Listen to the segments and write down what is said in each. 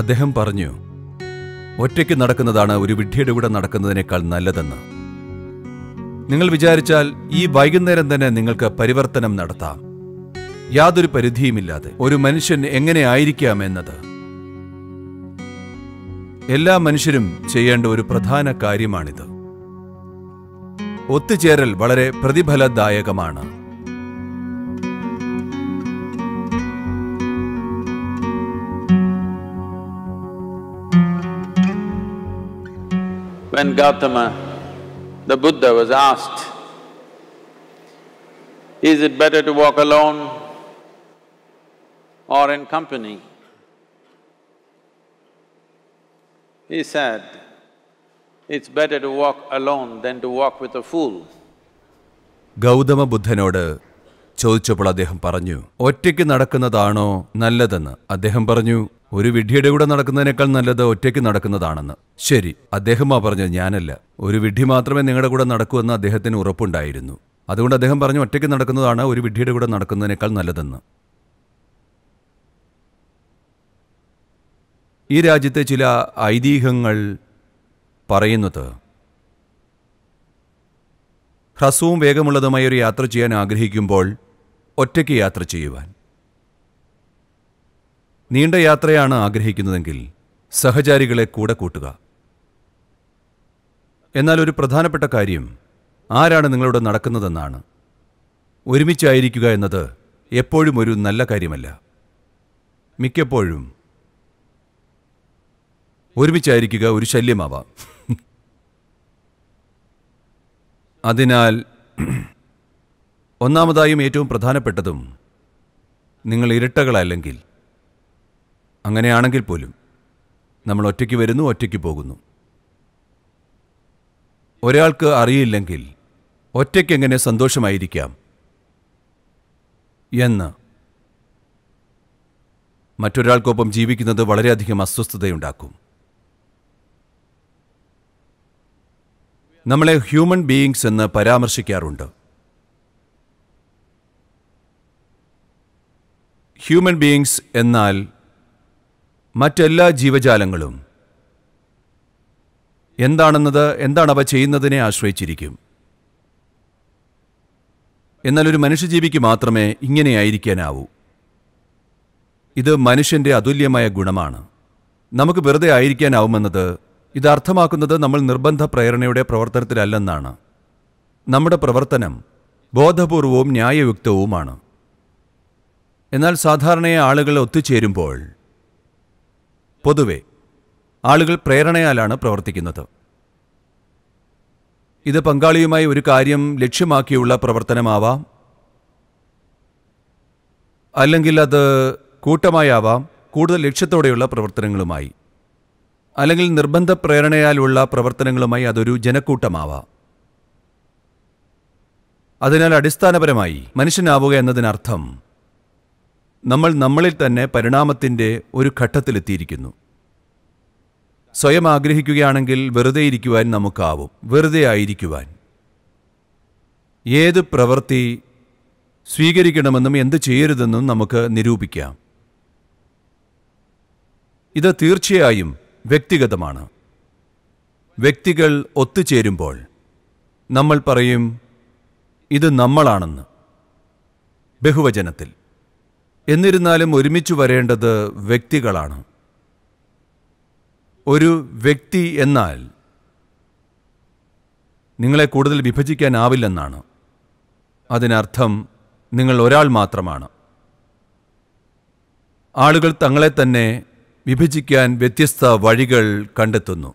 അദ്ദേഹം പറഞ്ഞു ഒറ്റയ്ക്ക് നടക്കുന്നതാണ് ഒരു വിഡ്ഢിയുടെ കൂടെ നടക്കുന്നതിനേക്കാൾ നല്ലതെന്ന് നിങ്ങൾ വിചാരിച്ചാൽ ഈ വൈകുന്നേരം തന്നെ നിങ്ങൾക്ക് പരിവർത്തനം നടത്താം യാതൊരു പരിധിയുമില്ലാതെ ഒരു മനുഷ്യൻ എങ്ങനെ ആയിരിക്കാം എന്നത് എല്ലാ മനുഷ്യരും ചെയ്യേണ്ട ഒരു പ്രധാന കാര്യമാണിത് ഒത്തുചേരൽ വളരെ പ്രതിഫലദായകമാണ് When Gautama, the Buddha was asked, is it better to walk alone or in company? He said, it's better to walk alone than to walk with a fool. Gautama ബുദ്ധനോട് ചോദിച്ചപ്പോൾ അദ്ദേഹം പറഞ്ഞു ഒറ്റയ്ക്ക് നടക്കുന്നതാണോ നല്ലതെന്ന് അദ്ദേഹം പറഞ്ഞു ഒരു വിഡ്ഢിയുടെ കൂടെ നടക്കുന്നതിനേക്കാൾ നല്ലത് ഒറ്റയ്ക്ക് നടക്കുന്നതാണെന്ന് ശരി ആ പറഞ്ഞത് ഞാനല്ല ഒരു വിഡ്ഢി മാത്രമേ നിങ്ങളുടെ കൂടെ നടക്കൂ എന്ന് അദ്ദേഹത്തിന് ഉറപ്പുണ്ടായിരുന്നു അതുകൊണ്ട് അദ്ദേഹം പറഞ്ഞു ഒറ്റയ്ക്ക് നടക്കുന്നതാണ് ഒരു വിഡ്ഢിയുടെ കൂടെ നടക്കുന്നതിനേക്കാൾ നല്ലതെന്ന് ഈ രാജ്യത്തെ ചില ഐതിഹ്യങ്ങൾ പറയുന്നത് ഹ്രസ്വവും വേഗമുള്ളതുമായ ഒരു യാത്ര ചെയ്യാൻ ആഗ്രഹിക്കുമ്പോൾ ഒറ്റയ്ക്ക് യാത്ര ചെയ്യുവാൻ നീണ്ട യാത്രയാണ് ആഗ്രഹിക്കുന്നതെങ്കിൽ സഹചാരികളെ കൂടെ കൂട്ടുക എന്നാൽ ഒരു പ്രധാനപ്പെട്ട കാര്യം ആരാണ് നിങ്ങളോട് നടക്കുന്നതെന്നാണ് ഒരുമിച്ചായിരിക്കുക എന്നത് എപ്പോഴും ഒരു നല്ല കാര്യമല്ല മിക്കപ്പോഴും ഒരുമിച്ചായിരിക്കുക ഒരു ശല്യമാവാം അതിനാൽ ഒന്നാമതായും ഏറ്റവും പ്രധാനപ്പെട്ടതും നിങ്ങൾ ഇരട്ടകളല്ലെങ്കിൽ അങ്ങനെയാണെങ്കിൽ പോലും നമ്മൾ ഒറ്റയ്ക്ക് വരുന്നു ഒറ്റയ്ക്ക് പോകുന്നു ഒരാൾക്ക് അറിയില്ലെങ്കിൽ ഒറ്റയ്ക്കെങ്ങനെ സന്തോഷമായിരിക്കാം എന്ന് മറ്റൊരാൾക്കൊപ്പം ജീവിക്കുന്നത് വളരെയധികം അസ്വസ്ഥതയുണ്ടാക്കും നമ്മളെ ഹ്യൂമൻ ബീയിങ്സ് എന്ന് പരാമർശിക്കാറുണ്ട് ഹ്യൂമൻ ബീയിങ്സ് എന്നാൽ മറ്റെല്ലാ ജീവജാലങ്ങളും എന്താണെന്നത് എന്താണ് അവ ചെയ്യുന്നതിനെ ആശ്രയിച്ചിരിക്കും എന്നാൽ ഒരു മനുഷ്യജീവിക്ക് മാത്രമേ ഇങ്ങനെയായിരിക്കാനാവൂ ഇത് മനുഷ്യൻ്റെ അതുല്യമായ ഗുണമാണ് നമുക്ക് വെറുതെ ആയിരിക്കാനാവുമെന്നത് ഇത് അർത്ഥമാക്കുന്നത് നമ്മൾ നിർബന്ധ പ്രേരണയുടെ പ്രവർത്തനത്തിലല്ലെന്നാണ് നമ്മുടെ പ്രവർത്തനം ബോധപൂർവവും ന്യായയുക്തവുമാണ് എന്നാൽ സാധാരണയെ ആളുകൾ ഒത്തുചേരുമ്പോൾ പൊതുവെ ആളുകൾ പ്രേരണയാലാണ് പ്രവർത്തിക്കുന്നത് ഇത് പങ്കാളിയുമായി ഒരു കാര്യം ലക്ഷ്യമാക്കിയുള്ള പ്രവർത്തനമാവാം അല്ലെങ്കിൽ അത് കൂട്ടമായാവാം കൂടുതൽ ലക്ഷ്യത്തോടെയുള്ള പ്രവർത്തനങ്ങളുമായി അല്ലെങ്കിൽ നിർബന്ധ പ്രേരണയാലുള്ള പ്രവർത്തനങ്ങളുമായി അതൊരു ജനക്കൂട്ടമാവാം അതിനാൽ അടിസ്ഥാനപരമായി മനുഷ്യനാവുക എന്നതിനർത്ഥം നമ്മൾ നമ്മളിൽ തന്നെ പരിണാമത്തിൻ്റെ ഒരു ഘട്ടത്തിലെത്തിയിരിക്കുന്നു സ്വയം ആഗ്രഹിക്കുകയാണെങ്കിൽ വെറുതെ ഇരിക്കുവാൻ നമുക്കാവും വെറുതെ ആയിരിക്കുവാൻ ഏത് പ്രവൃത്തി സ്വീകരിക്കണമെന്നും എന്ത് ചെയ്യരുതെന്നും നമുക്ക് നിരൂപിക്കാം ഇത് തീർച്ചയായും വ്യക്തിഗതമാണ് വ്യക്തികൾ ഒത്തുചേരുമ്പോൾ നമ്മൾ പറയും ഇത് നമ്മളാണെന്ന് ബഹുവചനത്തിൽ എന്നിരുന്നാലും ഒരുമിച്ച് വരേണ്ടത് വ്യക്തികളാണ് ഒരു വ്യക്തി എന്നാൽ നിങ്ങളെ കൂടുതൽ വിഭജിക്കാനാവില്ലെന്നാണ് അതിനർത്ഥം നിങ്ങൾ ഒരാൾ മാത്രമാണ് ആളുകൾ തങ്ങളെ തന്നെ വിഭജിക്കാൻ വ്യത്യസ്ത വഴികൾ കണ്ടെത്തുന്നു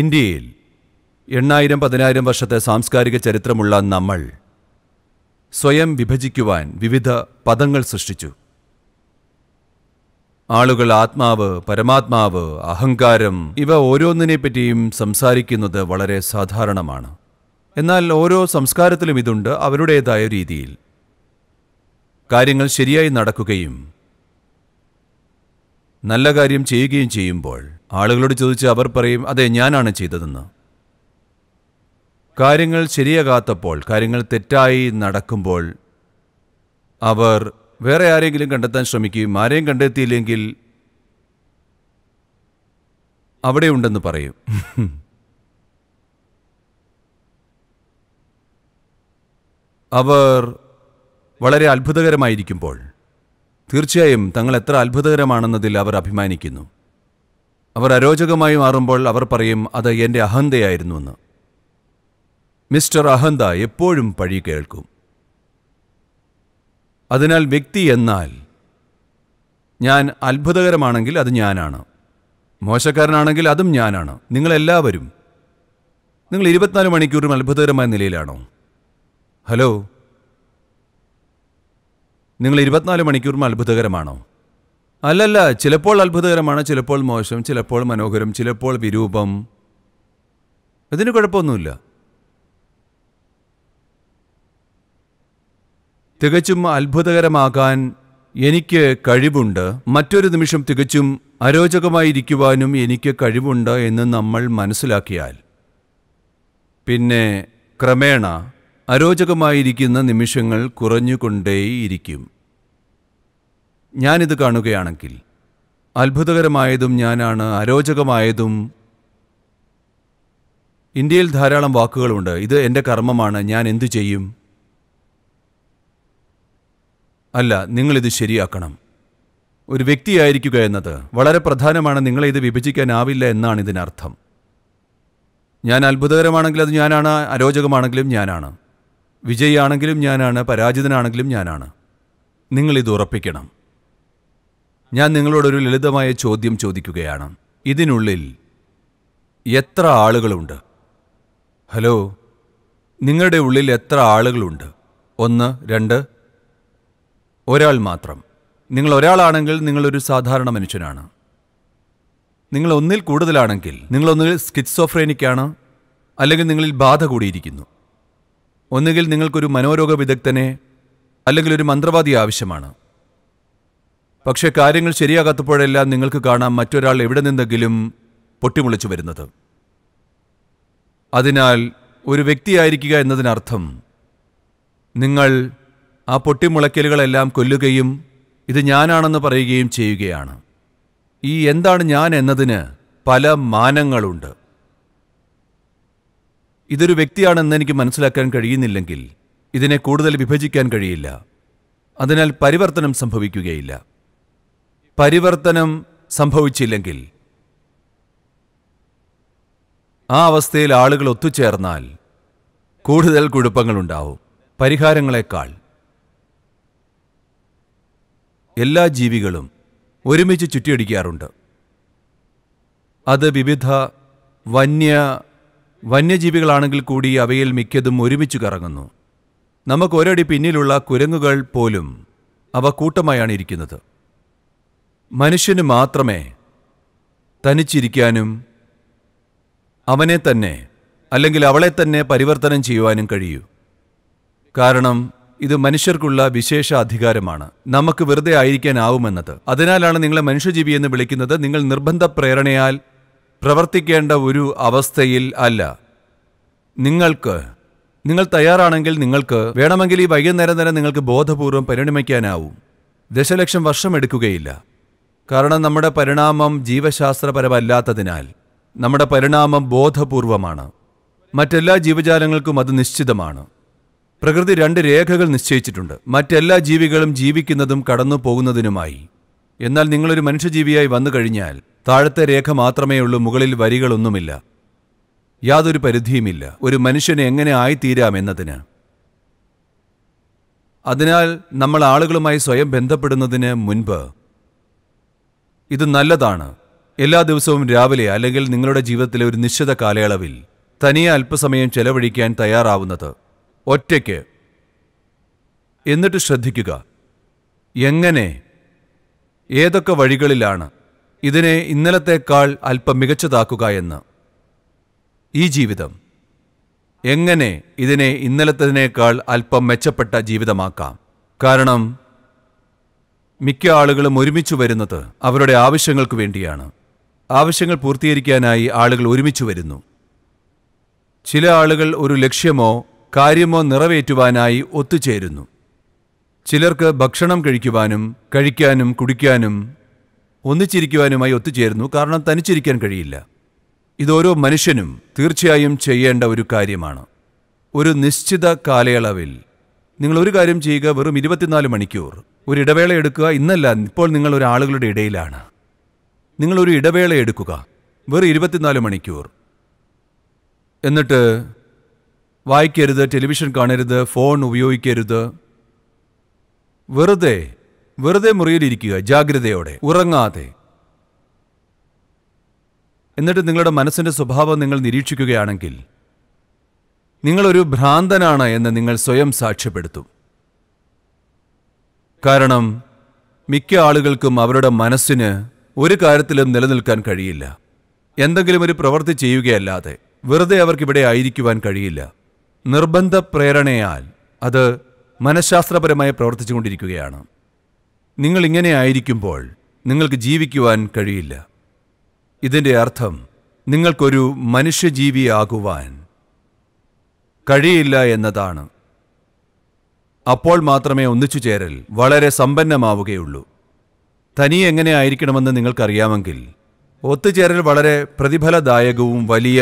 ഇന്ത്യയിൽ എണ്ണായിരം പതിനായിരം വർഷത്തെ സാംസ്കാരിക ചരിത്രമുള്ള നമ്മൾ സ്വയം വിഭജിക്കുവാൻ വിവിധ പദങ്ങൾ സൃഷ്ടിച്ചു ആളുകൾ ആത്മാവ് പരമാത്മാവ് അഹങ്കാരം ഇവ ഓരോന്നിനെപ്പറ്റിയും സംസാരിക്കുന്നത് വളരെ സാധാരണമാണ് എന്നാൽ ഓരോ സംസ്കാരത്തിലും ഇതുണ്ട് അവരുടേതായ രീതിയിൽ കാര്യങ്ങൾ ശരിയായി നടക്കുകയും നല്ല കാര്യം ചെയ്യുകയും ചെയ്യുമ്പോൾ ആളുകളോട് ചോദിച്ച് അവർ പറയും അതെ ഞാനാണ് ചെയ്തതെന്ന് കാര്യങ്ങൾ ശരിയാകാത്തപ്പോൾ കാര്യങ്ങൾ തെറ്റായി നടക്കുമ്പോൾ അവർ വേറെ ആരെങ്കിലും കണ്ടെത്താൻ ശ്രമിക്കുകയും ആരെയും കണ്ടെത്തിയില്ലെങ്കിൽ അവിടെയുണ്ടെന്ന് പറയും അവർ വളരെ അത്ഭുതകരമായിരിക്കുമ്പോൾ തീർച്ചയായും തങ്ങൾ എത്ര അത്ഭുതകരമാണെന്നതിൽ അവർ അഭിമാനിക്കുന്നു അവർ അരോചകമായി മാറുമ്പോൾ അവർ പറയും അത് എൻ്റെ അഹന്തയായിരുന്നുവെന്ന് മിസ്റ്റർ അഹന്ത എപ്പോഴും പഴി കേൾക്കും അതിനാൽ വ്യക്തി എന്നാൽ ഞാൻ അത്ഭുതകരമാണെങ്കിൽ അത് ഞാനാണ് മോശക്കാരനാണെങ്കിൽ അതും ഞാനാണ് നിങ്ങളെല്ലാവരും നിങ്ങൾ ഇരുപത്തിനാല് മണിക്കൂറും അത്ഭുതകരമായ നിലയിലാണോ ഹലോ നിങ്ങൾ ഇരുപത്തിനാല് മണിക്കൂറും അത്ഭുതകരമാണോ അല്ലല്ല ചിലപ്പോൾ അത്ഭുതകരമാണ് ചിലപ്പോൾ മോശം ചിലപ്പോൾ മനോഹരം ചിലപ്പോൾ വിരൂപം ഇതിന് കുഴപ്പമൊന്നുമില്ല തികച്ചും അത്ഭുതകരമാകാൻ എനിക്ക് കഴിവുണ്ട് മറ്റൊരു നിമിഷം തികച്ചും അരോചകമായിരിക്കുവാനും എനിക്ക് കഴിവുണ്ട് എന്ന് നമ്മൾ മനസ്സിലാക്കിയാൽ പിന്നെ ക്രമേണ അരോചകമായിരിക്കുന്ന നിമിഷങ്ങൾ കുറഞ്ഞുകൊണ്ടേയിരിക്കും ഞാനിത് കാണുകയാണെങ്കിൽ അത്ഭുതകരമായതും ഞാനാണ് അരോചകമായതും ഇന്ത്യയിൽ ധാരാളം വാക്കുകളുണ്ട് ഇത് എൻ്റെ കർമ്മമാണ് ഞാൻ എന്തു ചെയ്യും അല്ല നിങ്ങളിത് ശരിയാക്കണം ഒരു വ്യക്തിയായിരിക്കുക എന്നത് വളരെ പ്രധാനമാണ് നിങ്ങളെ ഇത് വിഭജിക്കാനാവില്ല എന്നാണ് ഇതിനർത്ഥം ഞാൻ അത്ഭുതകരമാണെങ്കിൽ അത് ഞാനാണ് അരോചകമാണെങ്കിലും ഞാനാണ് വിജയിയാണെങ്കിലും ഞാനാണ് പരാജിതനാണെങ്കിലും ഞാനാണ് നിങ്ങളിത് ഉറപ്പിക്കണം ഞാൻ നിങ്ങളോടൊരു ലളിതമായ ചോദ്യം ചോദിക്കുകയാണ് ഇതിനുള്ളിൽ എത്ര ആളുകളുണ്ട് ഹലോ നിങ്ങളുടെ ഉള്ളിൽ എത്ര ആളുകളുണ്ട് ഒന്ന് രണ്ട് ഒരാൾ മാത്രം നിങ്ങൾ ഒരാളാണെങ്കിൽ നിങ്ങളൊരു സാധാരണ മനുഷ്യനാണ് നിങ്ങൾ ഒന്നിൽ കൂടുതലാണെങ്കിൽ നിങ്ങളൊന്നിൽ സ്കിറ്റ്സോഫ്രേനിക്കാണ് അല്ലെങ്കിൽ നിങ്ങളിൽ ബാധ കൂടിയിരിക്കുന്നു ഒന്നുകിൽ നിങ്ങൾക്കൊരു മനോരോഗ വിദഗ്ധനെ അല്ലെങ്കിൽ ഒരു മന്ത്രവാദി ആവശ്യമാണ് പക്ഷേ കാര്യങ്ങൾ ശരിയാകാത്തപ്പോഴെല്ലാം നിങ്ങൾക്ക് കാണാം മറ്റൊരാൾ എവിടെ നിന്നെങ്കിലും പൊട്ടിമുളിച്ചു വരുന്നത് അതിനാൽ ഒരു വ്യക്തിയായിരിക്കുക എന്നതിനർത്ഥം നിങ്ങൾ ആ പൊട്ടിമുളയ്ക്കലുകളെല്ലാം കൊല്ലുകയും ഇത് ഞാനാണെന്ന് പറയുകയും ചെയ്യുകയാണ് ഈ എന്താണ് ഞാൻ എന്നതിന് പല മാനങ്ങളുണ്ട് ഇതൊരു വ്യക്തിയാണെന്ന് എനിക്ക് മനസ്സിലാക്കാൻ കഴിയുന്നില്ലെങ്കിൽ ഇതിനെ കൂടുതൽ വിഭജിക്കാൻ കഴിയില്ല അതിനാൽ പരിവർത്തനം സംഭവിക്കുകയില്ല പരിവർത്തനം സംഭവിച്ചില്ലെങ്കിൽ ആ അവസ്ഥയിൽ ആളുകൾ ഒത്തുചേർന്നാൽ കൂടുതൽ കുഴപ്പങ്ങളുണ്ടാവും പരിഹാരങ്ങളെക്കാൾ എല്ലാ ജീവികളും ഒരുമിച്ച് ചുറ്റിയടിക്കാറുണ്ട് അത് വിവിധ വന്യ വന്യജീവികളാണെങ്കിൽ കൂടി അവയിൽ മിക്കതും ഒരുമിച്ച് കറങ്ങുന്നു നമുക്ക് ഒരടി പിന്നിലുള്ള കുരങ്ങുകൾ പോലും അവ കൂട്ടമായാണ് ഇരിക്കുന്നത് മനുഷ്യന് മാത്രമേ തനിച്ചിരിക്കാനും അവനെ തന്നെ അല്ലെങ്കിൽ അവളെ തന്നെ പരിവർത്തനം ചെയ്യുവാനും കഴിയൂ കാരണം ഇത് മനുഷ്യർക്കുള്ള വിശേഷ അധികാരമാണ് നമുക്ക് വെറുതെ ആയിരിക്കാനാവുമെന്നത് അതിനാലാണ് നിങ്ങളെ മനുഷ്യജീവി എന്ന് വിളിക്കുന്നത് നിങ്ങൾ നിർബന്ധ പ്രേരണയാൽ പ്രവർത്തിക്കേണ്ട ഒരു അവസ്ഥയിൽ അല്ല നിങ്ങൾക്ക് നിങ്ങൾ തയ്യാറാണെങ്കിൽ നിങ്ങൾക്ക് വേണമെങ്കിൽ ഈ വൈകുന്നേരം തന്നെ നിങ്ങൾക്ക് ബോധപൂർവം പരിണമിക്കാനാവും ദശലക്ഷം വർഷം എടുക്കുകയില്ല കാരണം നമ്മുടെ പരിണാമം ജീവശാസ്ത്രപരമല്ലാത്തതിനാൽ നമ്മുടെ പരിണാമം ബോധപൂർവമാണ് മറ്റെല്ലാ ജീവജാലങ്ങൾക്കും അത് നിശ്ചിതമാണ് പ്രകൃതി രണ്ട് രേഖകൾ നിശ്ചയിച്ചിട്ടുണ്ട് മറ്റെല്ലാ ജീവികളും ജീവിക്കുന്നതും കടന്നു പോകുന്നതിനുമായി എന്നാൽ നിങ്ങളൊരു മനുഷ്യജീവിയായി വന്നു കഴിഞ്ഞാൽ താഴത്തെ രേഖ മാത്രമേ ഉള്ളൂ മുകളിൽ വരികളൊന്നുമില്ല യാതൊരു പരിധിയുമില്ല ഒരു മനുഷ്യനെ എങ്ങനെ ആയിത്തീരാം എന്നതിന് അതിനാൽ നമ്മൾ ആളുകളുമായി സ്വയം ബന്ധപ്പെടുന്നതിന് മുൻപ് ഇത് നല്ലതാണ് എല്ലാ ദിവസവും രാവിലെ അല്ലെങ്കിൽ നിങ്ങളുടെ ജീവിതത്തിലെ ഒരു നിശ്ചിത കാലയളവിൽ തനിയെ അല്പസമയം ചെലവഴിക്കാൻ തയ്യാറാവുന്നത് ഒറ്റയ്ക്ക് എന്നിട്ട് ശ്രദ്ധിക്കുക എങ്ങനെ ഏതൊക്കെ വഴികളിലാണ് ഇതിനെ ഇന്നലത്തേക്കാൾ അല്പം മികച്ചതാക്കുക എന്ന് ഈ ജീവിതം എങ്ങനെ ഇതിനെ ഇന്നലത്തതിനേക്കാൾ അല്പം മെച്ചപ്പെട്ട ജീവിതമാക്കാം കാരണം മിക്ക ആളുകളും ഒരുമിച്ച് വരുന്നത് അവരുടെ ആവശ്യങ്ങൾക്ക് വേണ്ടിയാണ് ആവശ്യങ്ങൾ പൂർത്തീകരിക്കാനായി ആളുകൾ ഒരുമിച്ച് വരുന്നു ചില ആളുകൾ ഒരു ലക്ഷ്യമോ കാര്യമോ നിറവേറ്റുവാനായി ഒത്തുചേരുന്നു ചിലർക്ക് ഭക്ഷണം കഴിക്കുവാനും കഴിക്കാനും കുടിക്കാനും ഒന്നിച്ചിരിക്കുവാനുമായി ഒത്തുചേരുന്നു കാരണം തനിച്ചിരിക്കാൻ കഴിയില്ല ഇതോരോ മനുഷ്യനും തീർച്ചയായും ചെയ്യേണ്ട ഒരു കാര്യമാണ് ഒരു നിശ്ചിത കാലയളവിൽ നിങ്ങൾ ഒരു കാര്യം ചെയ്യുക വെറും ഇരുപത്തിനാല് മണിക്കൂർ ഒരു ഇടവേള എടുക്കുക ഇന്നല്ല ഇപ്പോൾ നിങ്ങൾ ഒരു ആളുകളുടെ ഇടയിലാണ് നിങ്ങളൊരു ഇടവേള എടുക്കുക വെറും ഇരുപത്തിനാല് മണിക്കൂർ എന്നിട്ട് വായിക്കരുത് ടെലിവിഷൻ കാണരുത് ഫോൺ ഉപയോഗിക്കരുത് വെറുതെ വെറുതെ മുറിയിലിരിക്കുക ജാഗ്രതയോടെ ഉറങ്ങാതെ എന്നിട്ട് നിങ്ങളുടെ മനസ്സിൻ്റെ സ്വഭാവം നിങ്ങൾ നിരീക്ഷിക്കുകയാണെങ്കിൽ നിങ്ങളൊരു ഭ്രാന്തനാണ് എന്ന് നിങ്ങൾ സ്വയം സാക്ഷ്യപ്പെടുത്തും കാരണം മിക്ക ആളുകൾക്കും അവരുടെ മനസ്സിന് ഒരു കാര്യത്തിലും നിലനിൽക്കാൻ കഴിയില്ല എന്തെങ്കിലും ഒരു പ്രവൃത്തി ചെയ്യുകയല്ലാതെ വെറുതെ അവർക്കിവിടെ ആയിരിക്കുവാൻ കഴിയില്ല നിർബന്ധ പ്രേരണയാൽ അത് മനഃശാസ്ത്രപരമായി പ്രവർത്തിച്ചുകൊണ്ടിരിക്കുകയാണ് നിങ്ങൾ ഇങ്ങനെ ആയിരിക്കുമ്പോൾ നിങ്ങൾക്ക് ജീവിക്കുവാൻ കഴിയില്ല ഇതിൻ്റെ അർത്ഥം നിങ്ങൾക്കൊരു മനുഷ്യജീവിയാകുവാൻ കഴിയില്ല എന്നതാണ് അപ്പോൾ മാത്രമേ ഒന്നിച്ചു ചേരൽ വളരെ സമ്പന്നമാവുകയുള്ളൂ തനി എങ്ങനെ ആയിരിക്കണമെന്ന് നിങ്ങൾക്കറിയാമെങ്കിൽ ഒത്തുചേരൽ വളരെ പ്രതിഫലദായകവും വലിയ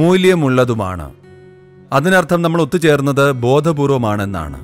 മൂല്യമുള്ളതുമാണ് അതിനർത്ഥം നമ്മൾ ഒത്തുചേർന്നത് ബോധപൂർവമാണെന്നാണ്